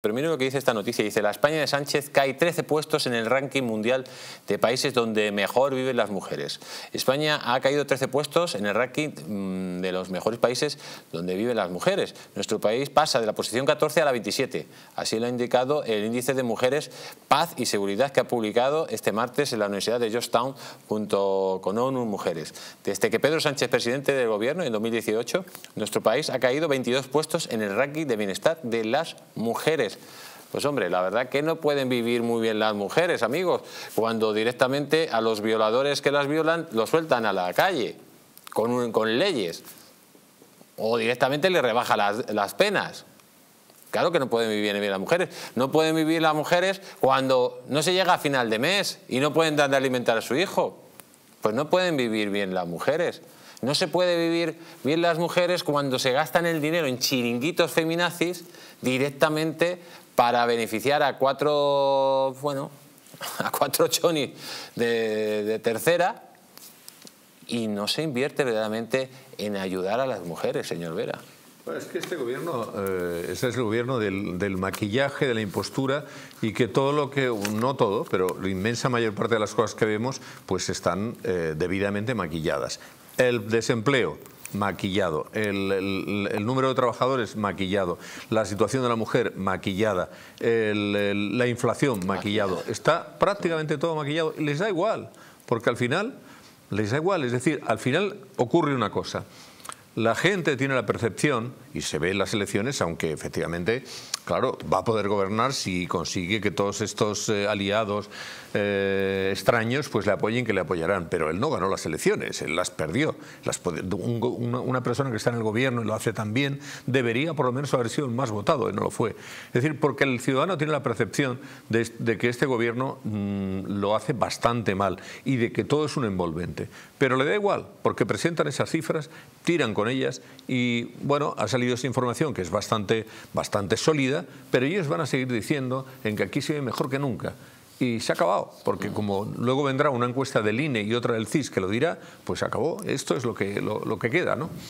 Primero lo que dice esta noticia, dice la España de Sánchez cae 13 puestos en el ranking mundial de países donde mejor viven las mujeres. España ha caído 13 puestos en el ranking mm, de los mejores países donde viven las mujeres. Nuestro país pasa de la posición 14 a la 27. Así lo ha indicado el índice de mujeres, paz y seguridad que ha publicado este martes en la Universidad de Georgetown junto con ONU Mujeres. Desde que Pedro Sánchez, presidente del gobierno en 2018, nuestro país ha caído 22 puestos en el ranking de bienestar de las mujeres. Pues hombre, la verdad que no pueden vivir muy bien las mujeres, amigos, cuando directamente a los violadores que las violan los sueltan a la calle, con, leyes, o directamente les rebaja las, las penas. Claro que no pueden vivir bien las mujeres. No pueden vivir las mujeres cuando no se llega a final de mes y no pueden dar de alimentar a su hijo. Pues no pueden vivir bien las mujeres. No se puede vivir bien las mujeres cuando se gastan el dinero en chiringuitos feminazis directamente para beneficiar a cuatro, bueno, a cuatro chonis de, tercera y no se invierte verdaderamente en ayudar a las mujeres, señor Vera. es que este gobierno, eh, ese es el gobierno del, maquillaje, de la impostura y que todo lo que, no todo, pero la inmensa mayor parte de las cosas que vemos, pues están eh, debidamente maquilladas. El desempleo maquillado, el, número de trabajadores maquillado, la situación de la mujer maquillada, la inflación maquillado, está prácticamente todo maquillado, les da igual, porque al final les da igual, es decir, al final ocurre una cosa, la gente tiene la percepción, y se ve en las elecciones, aunque efectivamente Claro, va a poder gobernar si consigue que todos estos eh, aliados eh, extraños pues le apoyen, que le apoyarán. Pero él no ganó las elecciones, él las perdió. una, persona que está en el gobierno y lo hace tan bien, debería por lo menos haber sido el más votado, y no lo fue. Es decir, porque el ciudadano tiene la percepción de, que este gobierno mm, lo hace bastante mal y de que todo es un envolvente. Pero le da igual, porque presentan esas cifras, tiran con ellas y, bueno, ha salido esa información que es bastante, bastante sólida pero ellos van a seguir diciendo en que aquí se ve mejor que nunca. Y se ha acabado, porque como luego vendrá una encuesta del INE y otra del CIS que lo dirá, pues se acabó. Esto es lo que, lo que queda, ¿no?